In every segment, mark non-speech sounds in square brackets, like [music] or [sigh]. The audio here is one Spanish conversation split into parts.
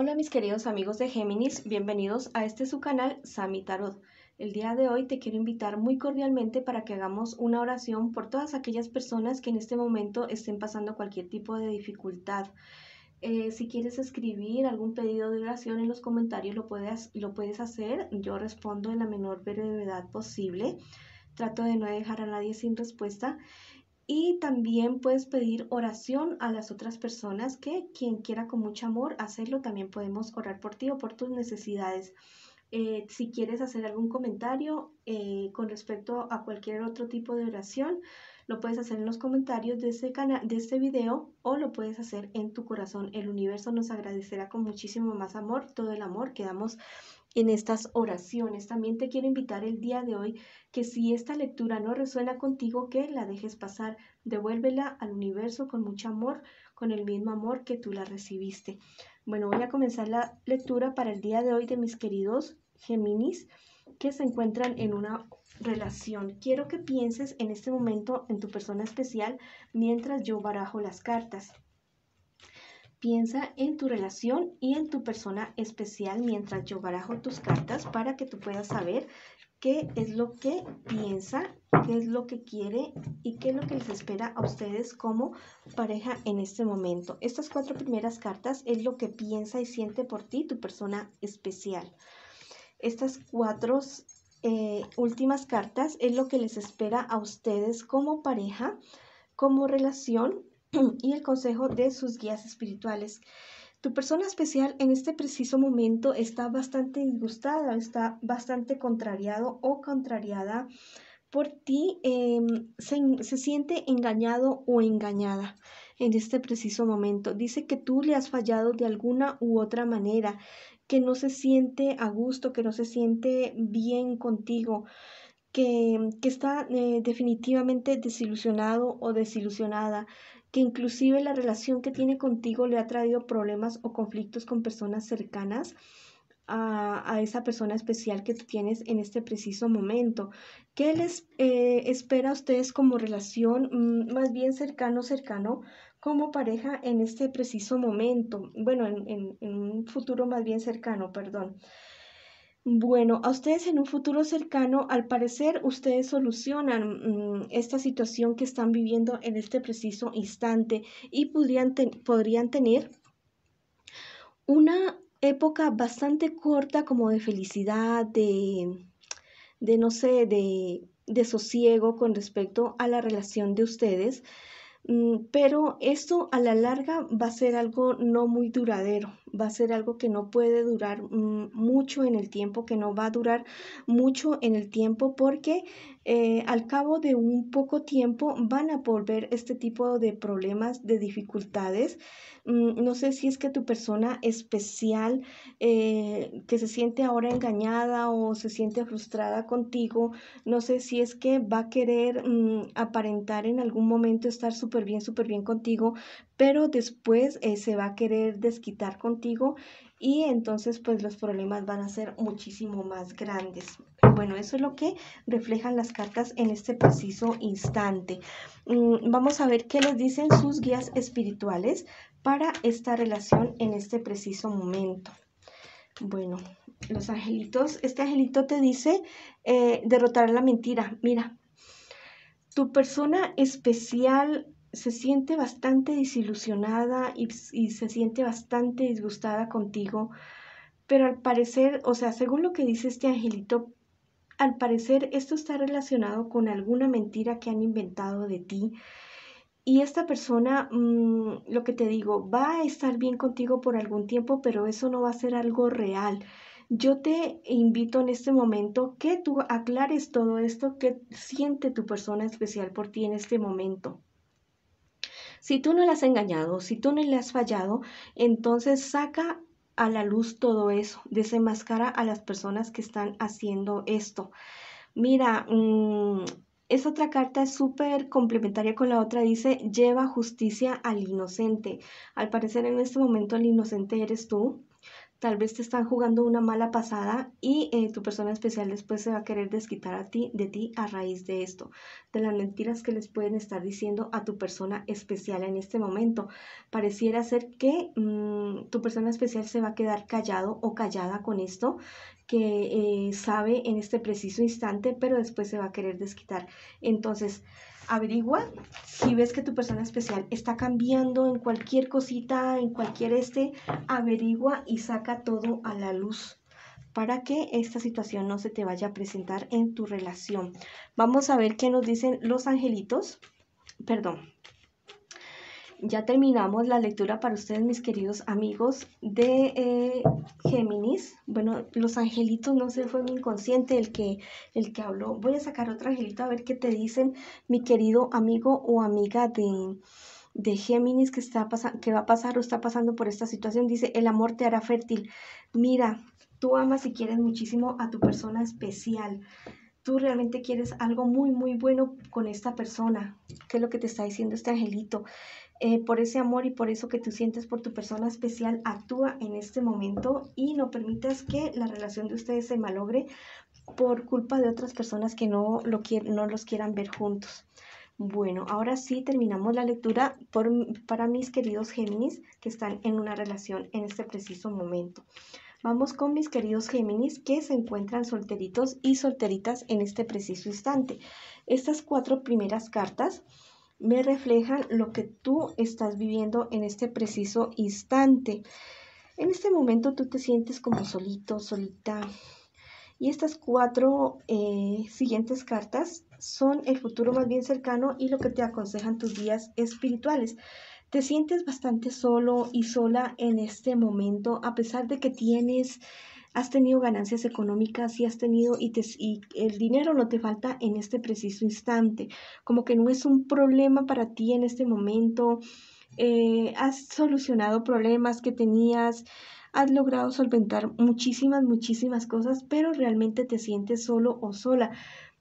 Hola mis queridos amigos de Géminis, bienvenidos a este su canal Sami Tarot. El día de hoy te quiero invitar muy cordialmente para que hagamos una oración por todas aquellas personas que en este momento estén pasando cualquier tipo de dificultad. Eh, si quieres escribir algún pedido de oración en los comentarios lo lo puedes hacer, yo respondo en la menor brevedad posible. Trato de no dejar a nadie sin respuesta. Y también puedes pedir oración a las otras personas que quien quiera con mucho amor hacerlo, también podemos orar por ti o por tus necesidades. Eh, si quieres hacer algún comentario eh, con respecto a cualquier otro tipo de oración, lo puedes hacer en los comentarios de este, canal, de este video o lo puedes hacer en tu corazón. El universo nos agradecerá con muchísimo más amor todo el amor que damos en estas oraciones. También te quiero invitar el día de hoy que si esta lectura no resuena contigo, que la dejes pasar, devuélvela al universo con mucho amor, con el mismo amor que tú la recibiste. Bueno, voy a comenzar la lectura para el día de hoy de mis queridos Géminis que se encuentran en una relación. Quiero que pienses en este momento en tu persona especial mientras yo barajo las cartas. Piensa en tu relación y en tu persona especial mientras yo barajo tus cartas para que tú puedas saber qué es lo que piensa, qué es lo que quiere y qué es lo que les espera a ustedes como pareja en este momento. Estas cuatro primeras cartas es lo que piensa y siente por ti tu persona especial. Estas cuatro eh, últimas cartas es lo que les espera a ustedes como pareja, como relación [clears throat] y el consejo de sus guías espirituales. Tu persona especial en este preciso momento está bastante disgustada, está bastante contrariado o contrariada por ti, em, se, siente engañado o engañada en este preciso momento. Dice que tú le has fallado de alguna u otra manera, que no se siente a gusto, que no se siente bien contigo. Que, está eh, definitivamente desilusionado o desilusionada que inclusive la relación que tiene contigo le ha traído problemas o conflictos con personas cercanas a, esa persona especial que tienes en este preciso momento. ¿Qué les eh, espera a ustedes como relación mm, más bien cercano, cercano? como pareja en este preciso momento, bueno, en un futuro más bien cercano, perdón. Bueno, a ustedes en un futuro cercano, al parecer, ustedes solucionan mm, esta situación que están viviendo en este preciso instante y podrían, podrían tener una época bastante corta como de felicidad, de, no sé, de, de sosiego con respecto a la relación de ustedes mm, pero esto a la larga va a ser algo no muy duradero va a ser algo que no puede durar mm, mucho en el tiempo, que no va a durar mucho en el tiempo porque eh, al cabo de un poco tiempo van a volver este tipo de problemas, de dificultades. Mm, no sé si es que tu persona especial eh, que se siente ahora engañada o se siente frustrada contigo, no sé si es que va a querer mm, aparentar en algún momento estar súper bien, súper bien contigo, pero después eh, se va a querer desquitar contigo y entonces pues los problemas van a ser muchísimo más grandes. Bueno, eso es lo que reflejan las cartas en este preciso instante. Mm, vamos a ver qué les dicen sus guías espirituales para esta relación en este preciso momento. Bueno, los angelitos, este angelito te dice eh, derrotar la mentira. Mira, tu persona especial se siente bastante desilusionada y, se siente bastante disgustada contigo, pero al parecer, o sea, según lo que dice este angelito, al parecer esto está relacionado con alguna mentira que han inventado de ti. Y esta persona, mm, lo que te digo, va a estar bien contigo por algún tiempo, pero eso no va a ser algo real. Yo te invito en este momento que tú aclares todo esto que siente tu persona especial por ti en este momento. Si tú no le has engañado, si tú no le has fallado, entonces saca a la luz todo eso, desenmascara a las personas que están haciendo esto. Mira, mm, esa otra carta es súper complementaria con la otra, dice, lleva justicia al inocente. Al parecer en este momento el inocente eres tú, tal vez te están jugando una mala pasada y eh, tu persona especial después se va a querer desquitar a ti, de ti a raíz de esto, de las mentiras que les pueden estar diciendo a tu persona especial en este momento. Pareciera ser que mm, tu persona especial se va a quedar callado o callada con esto que eh, sabe en este preciso instante, pero después se va a querer desquitar. Entonces, averigua si ves que tu persona especial está cambiando en cualquier cosita, en cualquier este, averigua y saca todo a la luz para que esta situación no se te vaya a presentar en tu relación. Vamos a ver qué nos dicen los angelitos, perdón, ya terminamos la lectura para ustedes, mis queridos amigos de eh, Géminis. Bueno, los angelitos, no sé, fue mi inconsciente el que, el que habló. Voy a sacar otro angelito a ver qué te dicen, mi querido amigo o amiga de, Géminis que, está que va a pasar o está pasando por esta situación. Dice, el amor te hará fértil. Mira, tú amas y quieres muchísimo a tu persona especial tú realmente quieres algo muy, muy bueno con esta persona. ¿Qué es lo que te está diciendo este angelito? Eh, por ese amor y por eso que tú sientes por tu persona especial, actúa en este momento y no permitas que la relación de ustedes se malogre por culpa de otras personas que no, lo no los quieran ver juntos. Bueno, ahora sí terminamos la lectura para mis queridos Géminis que están en una relación en este preciso momento. Vamos con mis queridos Géminis que se encuentran solteritos y solteritas en este preciso instante. Estas cuatro primeras cartas me reflejan lo que tú estás viviendo en este preciso instante. En este momento tú te sientes como solito, solita. Y estas cuatro eh, siguientes cartas son el futuro más bien cercano y lo que te aconsejan tus días espirituales. Te sientes bastante solo y sola en este momento, a pesar de que tienes has tenido ganancias económicas y has tenido y, y el dinero no te falta en este preciso instante, como que no es un problema para ti en este momento, eh, has solucionado problemas que tenías, has logrado solventar muchísimas, muchísimas cosas, pero realmente te sientes solo o sola.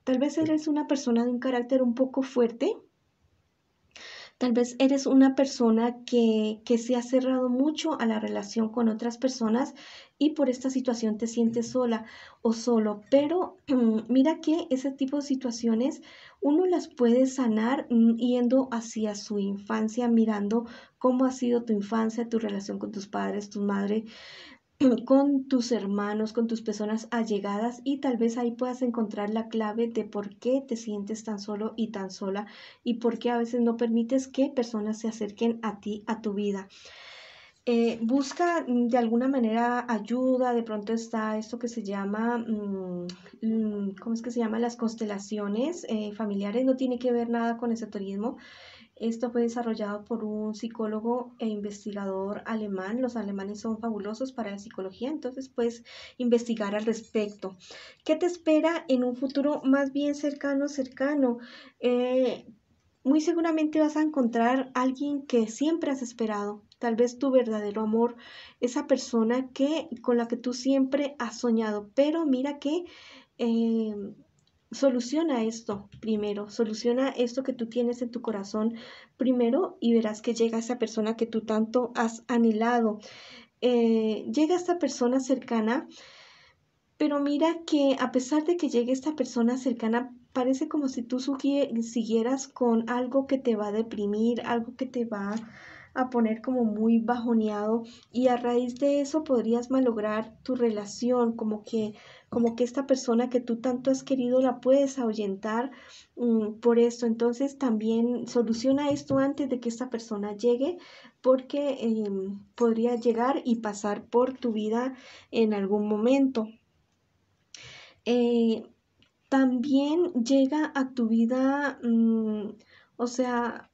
Tal vez eres una persona de un carácter un poco fuerte, Tal vez eres una persona que, que se ha cerrado mucho a la relación con otras personas y por esta situación te sientes sola o solo. Pero [clears throat] mira que ese tipo de situaciones uno las puede sanar mm, yendo hacia su infancia, mirando cómo ha sido tu infancia, tu relación con tus padres, tu madre, [clears throat] con tus hermanos, con tus personas allegadas y tal vez ahí puedas encontrar la clave de por qué te sientes tan solo y tan sola y por qué a veces no permites que personas se acerquen a ti, a tu vida. Eh, busca mm, de alguna manera ayuda, de pronto está esto que se llama, mm, mm, ¿cómo es que se llama? Las constelaciones eh, familiares, no tiene que ver nada con esoterismo, esto fue desarrollado por un psicólogo e investigador alemán. Los alemanes son fabulosos para la psicología, entonces puedes investigar al respecto. ¿Qué te espera en un futuro más bien cercano, cercano? Eh, muy seguramente vas a encontrar a alguien que siempre has esperado, tal vez tu verdadero amor, esa persona que con la que tú siempre has soñado, pero mira que eh, soluciona esto primero, soluciona esto que tú tienes en tu corazón primero y verás que llega esa persona que tú tanto has anhelado. Eh, llega esta persona cercana, pero mira que a pesar de que llegue esta persona cercana, parece como si tú siguieras con algo que te va a deprimir, algo que te va a poner como muy bajoneado y a raíz de eso podrías malograr tu relación, como que como que esta persona que tú tanto has querido la puedes ahuyentar mm, por esto. Entonces también soluciona esto antes de que esta persona llegue porque em, podría llegar y pasar por tu vida en algún momento. Eh, también llega a tu vida, mm, o sea,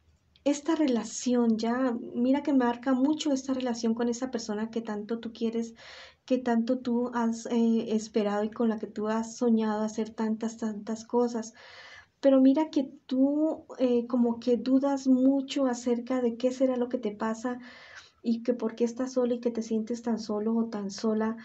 esta relación ya, mira que marca mucho esta relación con esa persona que tanto tú quieres que tanto tú has eh, esperado y con la que tú has soñado hacer tantas, tantas cosas. Pero mira que tú eh, como que dudas mucho acerca de qué será lo que te pasa y que por qué estás sola y que te sientes tan solo o tan sola.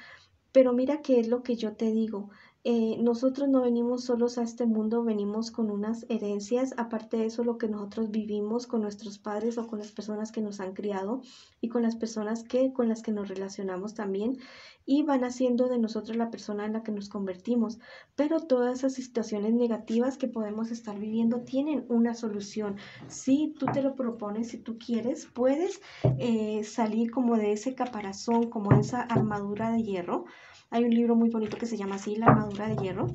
Pero mira que es lo que yo te digo. Eh, nosotros no venimos solos a este mundo, venimos con unas herencias, aparte de eso lo que nosotros vivimos con nuestros padres o con las personas que nos han criado y con las personas que, con las que nos relacionamos también y van haciendo de nosotros la persona en la que nos convertimos. Pero todas esas situaciones negativas que podemos estar viviendo tienen una solución. Si tú te lo propones, si tú quieres, puedes eh, salir como de ese caparazón, como esa armadura de hierro hay un libro muy bonito que se llama así, La armadura de hierro.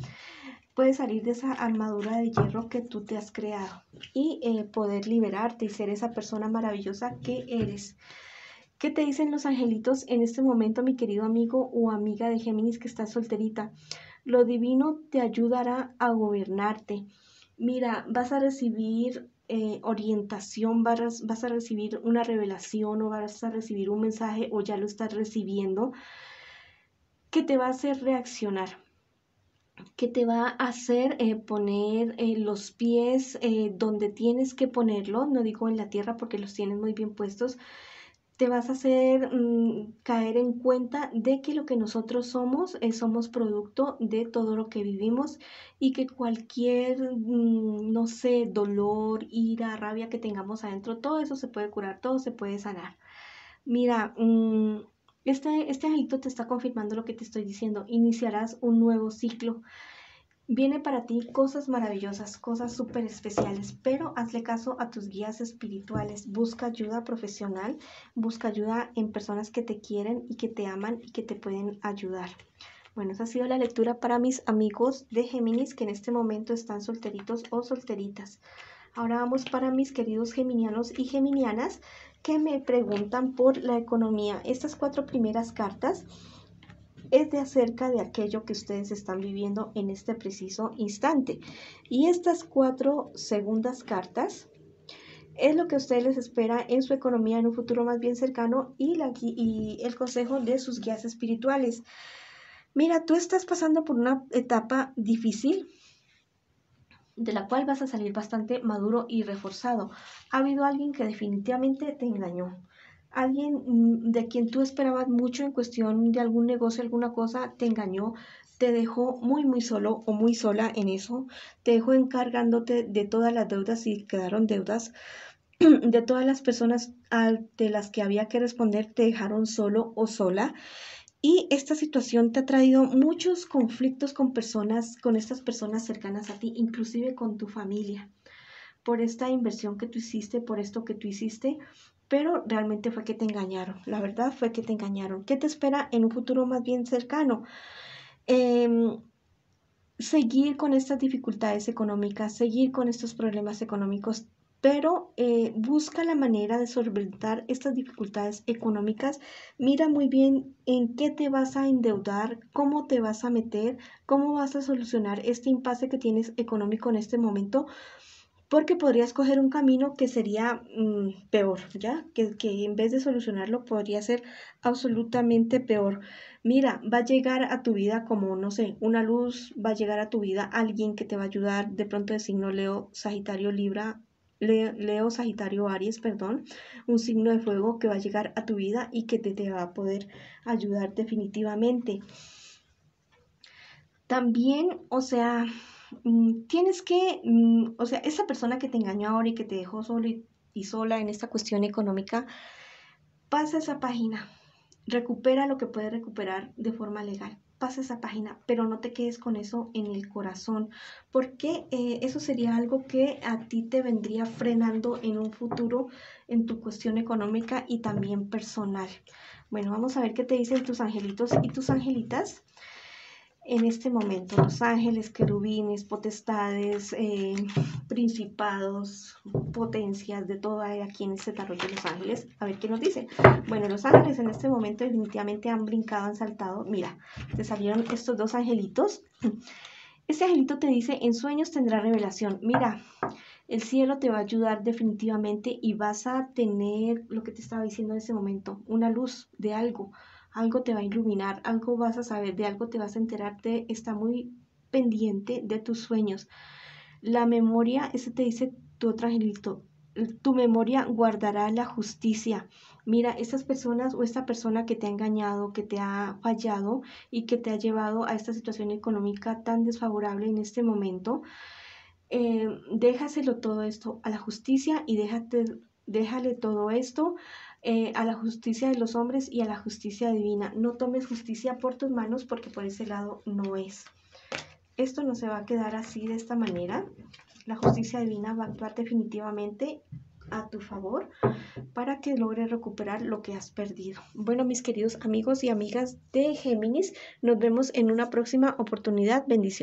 Puedes salir de esa armadura de hierro que tú te has creado y eh, poder liberarte y ser esa persona maravillosa que eres. ¿Qué te dicen los angelitos en este momento, mi querido amigo o amiga de Géminis que está solterita? Lo divino te ayudará a gobernarte. Mira, vas a recibir eh, orientación, vas a recibir una revelación o vas a recibir un mensaje o ya lo estás recibiendo que te va a hacer reaccionar que te va a hacer eh, poner eh, los pies eh, donde tienes que ponerlo, no digo en la tierra porque los tienes muy bien puestos, te vas a hacer mm, caer en cuenta de que lo que nosotros somos somos producto de todo lo que vivimos y que cualquier, mm, no sé, dolor, ira, rabia que tengamos adentro, todo eso se puede curar, todo se puede sanar. Mira, mm, este, este te está confirmando lo que te estoy diciendo. Iniciarás un nuevo ciclo. Viene para ti cosas maravillosas, cosas súper especiales, pero hazle caso a tus guías espirituales. Busca ayuda profesional, busca ayuda en personas que te quieren y que te aman y que te pueden ayudar. Bueno, esa ha sido la lectura para mis amigos de Géminis que en este momento están solteritos o solteritas. Ahora vamos para mis queridos geminianos y geminianas que me preguntan por la economía. Estas cuatro primeras cartas es de acerca de aquello que ustedes están viviendo en este preciso instante. Y estas cuatro segundas cartas es lo que ustedes les espera en su economía en un futuro más bien cercano y, la, y el consejo de sus guías espirituales. Mira, tú estás pasando por una etapa difícil de la cual vas a salir bastante maduro y reforzado. Ha habido alguien que definitivamente te engañó. Alguien mm, de quien tú esperabas mucho en cuestión de algún negocio, alguna cosa, te engañó, te dejó muy, muy solo o muy sola en eso, te dejó encargándote de todas las deudas y quedaron deudas, [clears throat] de todas las personas de las que había que responder, te dejaron solo o sola y esta situación te ha traído muchos conflictos con personas, con estas personas cercanas a ti, inclusive con tu familia, por esta inversión que tú hiciste, por esto que tú hiciste, pero realmente fue que te engañaron. La verdad fue que te engañaron. ¿Qué te espera en un futuro más bien cercano? Em, seguir con estas dificultades económicas, seguir con estos problemas económicos, pero eh, busca la manera de solventar estas dificultades económicas. Mira muy bien en qué te vas a endeudar, cómo te vas a meter, cómo vas a solucionar este impasse que tienes económico en este momento, porque podrías coger un camino que sería mm, peor, ¿ya? Que, que en vez de solucionarlo podría ser absolutamente peor. Mira, va a llegar a tu vida como, no sé, una luz, va a llegar a tu vida alguien que te va a ayudar, de pronto de signo Leo, Sagitario, Libra, Leo, Sagitario, Aries, perdón, un signo de fuego que va a llegar a tu vida y que te, va a poder ayudar definitivamente. También, o sea, mm, tienes que, mm, o sea, esa persona que te engañó ahora y que te dejó solo y, y sola en esta cuestión económica, pasa esa página, recupera lo que puede recuperar de forma legal pasa esa página, pero no te quedes con eso en el corazón, porque eh, eso sería algo que a ti te vendría frenando en un futuro en tu cuestión económica y también personal. Bueno, vamos a ver qué te dicen tus angelitos y tus angelitas en este momento los ángeles, querubines, potestades, eh, principados, potencias de toda aquí en este tarot de los ángeles. A ver qué nos dice. Bueno, los ángeles en este momento definitivamente han brincado, han saltado. Mira, te salieron estos dos angelitos. [clears throat] Este angelito te dice, en sueños tendrá revelación. Mira, el cielo te va a ayudar definitivamente y vas a tener lo que te estaba diciendo en ese momento, una luz de algo algo te va a iluminar, algo vas a saber, de algo te vas a enterarte, está muy pendiente de tus sueños. La memoria, ese te dice tu otro angelito, tu memoria guardará la justicia. Mira, estas personas o esta persona que te ha engañado, que te ha fallado y que te ha llevado a esta situación económica tan desfavorable en este momento, eh, déjaselo todo esto a la justicia y déjate Déjale todo esto eh, a la justicia de los hombres y a la justicia divina. No tomes justicia por tus manos porque por ese lado no es. Esto no se va a quedar así de esta manera. La justicia divina va a actuar definitivamente a tu favor para que logres recuperar lo que has perdido. Bueno, mis queridos amigos y amigas de Géminis, nos vemos en una próxima oportunidad. Bendiciones.